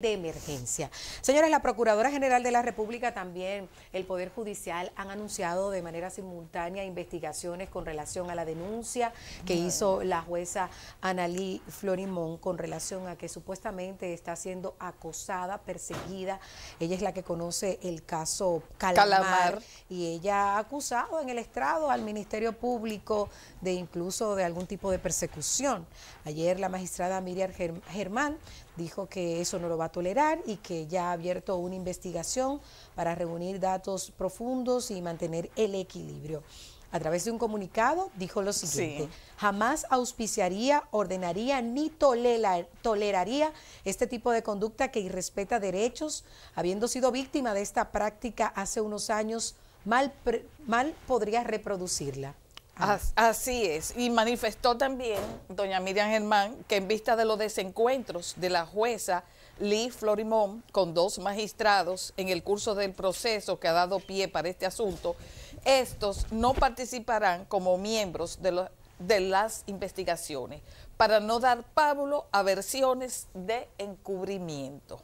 de emergencia. Señores, la Procuradora General de la República también, el Poder Judicial han anunciado de manera simultánea investigaciones con relación a la denuncia que hizo la jueza Analí Florimón con relación a que supuestamente está siendo acosada, perseguida. Ella es la que conoce el caso Calamar, y ella ha acusado en el estrado al Ministerio Público de incluso de algún tipo de persecución. Ayer la magistrada Miriam Germán dijo que eso no lo va a tolerar y que ya ha abierto una investigación para reunir datos profundos y mantener el equilibrio. A través de un comunicado dijo lo siguiente, jamás auspiciaría, ordenaría ni toleraría este tipo de conducta que irrespeta derechos, habiendo sido víctima de esta práctica hace unos años, mal, mal podría reproducirla. Ah. Así es. Y manifestó también doña Miriam Germán que en vista de los desencuentros de la jueza Lee Florimón con dos magistrados en el curso del proceso que ha dado pie para este asunto, estos no participarán como miembros de, de las investigaciones para no dar pábulo a versiones de encubrimiento.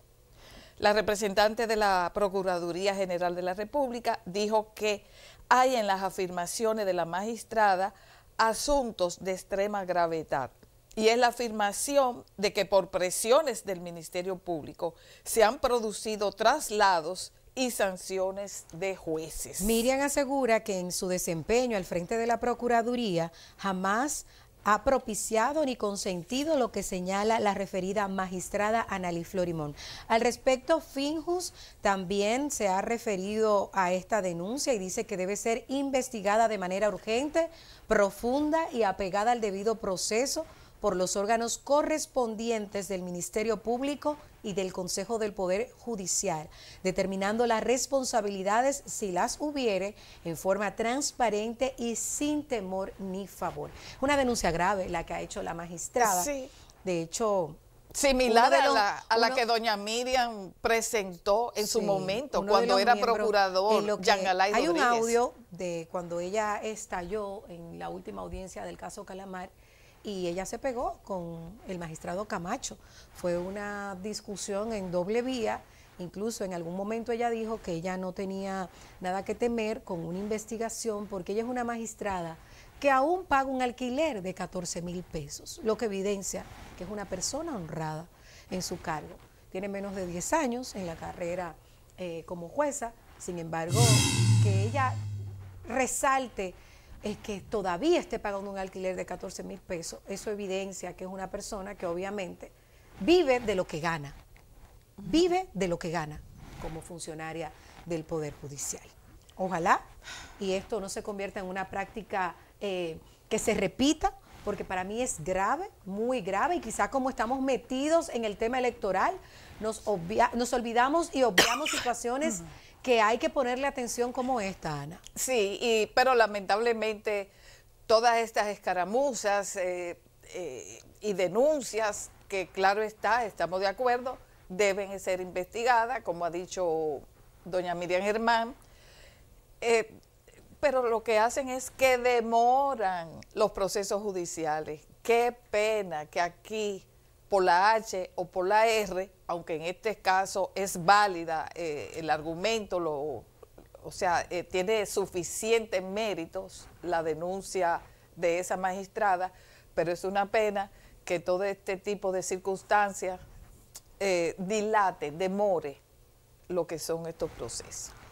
La representante de la Procuraduría General de la República dijo que hay en las afirmaciones de la magistrada asuntos de extrema gravedad, y es la afirmación de que por presiones del Ministerio Público se han producido traslados y sanciones de jueces. Miriam asegura que en su desempeño al frente de la Procuraduría jamás ha propiciado ni consentido lo que señala la referida magistrada Analí Florimón. Al respecto, Finjus también se ha referido a esta denuncia y dice que debe ser investigada de manera urgente, profunda y apegada al debido proceso por los órganos correspondientes del Ministerio Público y del Consejo del Poder Judicial, determinando las responsabilidades, si las hubiere, en forma transparente y sin temor ni favor. Una denuncia grave la que ha hecho la magistrada. Sí. De hecho, Similar a, la, que doña Miriam presentó en su momento cuando era procurador Hay un audio de cuando ella estalló en la última audiencia del caso Calamar y ella se pegó con el magistrado Camacho. Fue una discusión en doble vía. Incluso en algún momento ella dijo que ella no tenía nada que temer con una investigación porque ella es una magistrada que aún paga un alquiler de 14 mil pesos, lo que evidencia que es una persona honrada en su cargo. Tiene menos de 10 años en la carrera eh, como jueza, sin embargo, que ella resalte es que todavía esté pagando un alquiler de 14 mil pesos, eso evidencia que es una persona que obviamente vive de lo que gana, vive de lo que gana como funcionaria del Poder Judicial. Ojalá y esto no se convierta en una práctica eh, que se repita, porque para mí es grave, muy grave, y quizá como estamos metidos en el tema electoral, nos, nos olvidamos y obviamos situaciones mm que hay que ponerle atención como esta, Ana. Sí, y, pero lamentablemente todas estas escaramuzas eh, eh, y denuncias, que claro está, estamos de acuerdo, deben ser investigadas, como ha dicho doña Miriam Germán, eh, pero lo que hacen es que demoran los procesos judiciales. Qué pena que aquí por la H o por la R, aunque en este caso es válida eh, el argumento, lo, o sea, eh, tiene suficientes méritos la denuncia de esa magistrada, pero es una pena que todo este tipo de circunstancias eh, dilate, demore lo que son estos procesos.